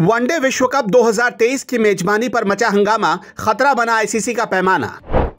one day विश्व cup 2023 की मेजबानी पर मचा हंगामा खतरा बना आईसीसी का पैमाना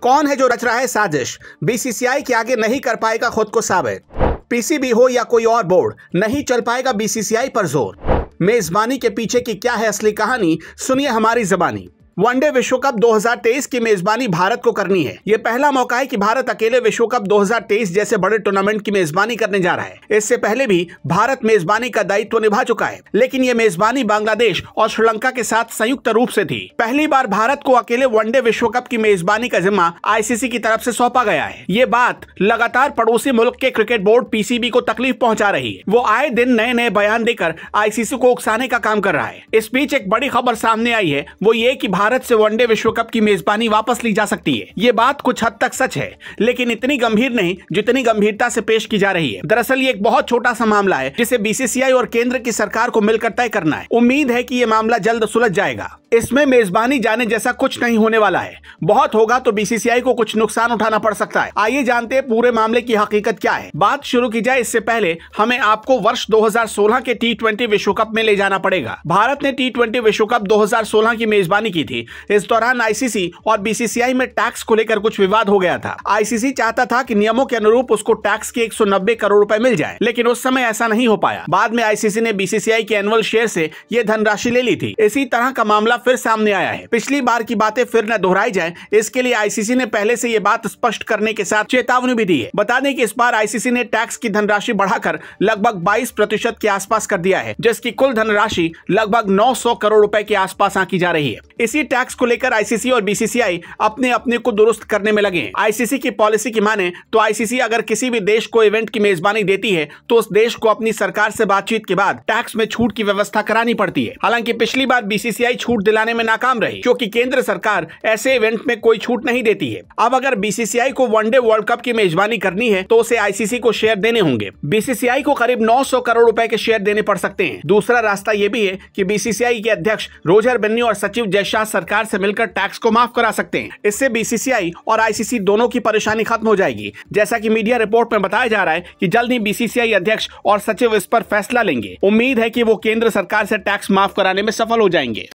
कौन है जो रच रहा है साजिश बीसीसीआई के आगे नहीं कर पाएगा खुद को साबित पीसीबी हो या कोई और बोर्ड नहीं चल पाएगा बीसीसीआई पर जोर मेजबानी के पीछे की क्या है असली कहानी सुनिए हमारी जबानी वनडे विश्व कप 2023 की मेजबानी भारत को करनी है ये पहला मौका है कि भारत अकेले विश्व कप 2023 जैसे बड़े टूर्नामेंट की मेजबानी करने जा रहा है इससे पहले भी भारत मेजबानी का दायित्व निभा चुका है लेकिन ये मेजबानी बांग्लादेश और श्रीलंका के साथ संयुक्त रूप से थी पहली बार भारत को अकेले वनडे विश्व कप की मेजबानी का जिम्मा आईसीसी की तरफ ऐसी सौंपा गया है ये बात लगातार पड़ोसी मुल्क के क्रिकेट बोर्ड पी को तकलीफ पहुँचा रही है वो आए दिन नए नए बयान देकर आईसीसी को उकसाने का काम कर रहा है इस बीच एक बड़ी खबर सामने आई है वो ये की भारत से वनडे विश्व कप की मेजबानी वापस ली जा सकती है ये बात कुछ हद तक सच है लेकिन इतनी गंभीर नहीं जितनी गंभीरता से पेश की जा रही है दरअसल ये एक बहुत छोटा सा मामला है जिसे बीसीसीआई और केंद्र की सरकार को मिलकर तय करना है उम्मीद है की ये मामला जल्द सुलझ जाएगा इसमें मेजबानी जाने जैसा कुछ नहीं होने वाला है बहुत होगा तो बीसीसीआई को कुछ नुकसान उठाना पड़ सकता है आइए जानते हैं पूरे मामले की हकीकत क्या है बात शुरू की जाए इससे पहले हमें आपको वर्ष 2016 के टी विश्व कप में ले जाना पड़ेगा भारत ने टी विश्व कप 2016 की मेजबानी की थी थी इस दौरान आईसीसी और बीसीसीआई में टैक्स को लेकर कुछ विवाद हो गया था आईसीसी चाहता था कि नियमों के अनुरूप उसको टैक्स के 190 करोड़ रुपए मिल जाए लेकिन उस समय ऐसा नहीं हो पाया बाद में आईसीसी ने बीसीसीआई के एनुअल शेयर से ये धनराशि ले ली थी इसी तरह का मामला फिर सामने आया है पिछली बार की बातें फिर न दोहराई जाए इसके लिए आईसीसी ने पहले से ये बात स्पष्ट करने के साथ चेतावनी भी दी है बता दें की इस बार आईसीसी ने टैक्स की धनराशि बढ़ाकर लगभग बाईस प्रतिशत के आसपास कर दिया है जिसकी कुल धनराशि लगभग नौ करोड़ रूपए के आसपास आकी जा रही है इसी प्रॉपर्टी टैक्स को लेकर आईसीसी और बीसीसीआई अपने अपने को दुरुस्त करने में लगे आईसीसी की पॉलिसी की माने तो आईसीसी अगर किसी भी देश को इवेंट की मेजबानी देती है तो उस देश को अपनी सरकार से बातचीत के बाद टैक्स में छूट की व्यवस्था करानी पड़ती है हालांकि पिछली बार बीसीसीआई छूट दिलाने में नाकाम रही क्योंकि केंद्र सरकार ऐसे इवेंट में कोई छूट नहीं देती है अब अगर बीसीसीआई को वनडे वर्ल्ड कप की मेजबानी करनी है तो उसे आईसीसी को शेयर देने होंगे बीसीसीआई को करीब नौ करोड़ रूपए के शेयर देने पड़ सकते हैं दूसरा रास्ता ये भी है की बीसीसीआई के अध्यक्ष रोजर बेन्नी और सचिव जयशाह सरकार से मिलकर टैक्स को माफ करा सकते हैं इससे बीसीसीआई और आईसीसी दोनों की परेशानी खत्म हो जाएगी जैसा की मीडिया रिपोर्ट में बताया जा रहा है की जल्द ही बीसीसीआई अध्यक्ष और सचिव इस पर फैसला लेंगे उम्मीद है की वो केंद्र सरकार से टैक्स माफ कराने में सफल हो जाएंगे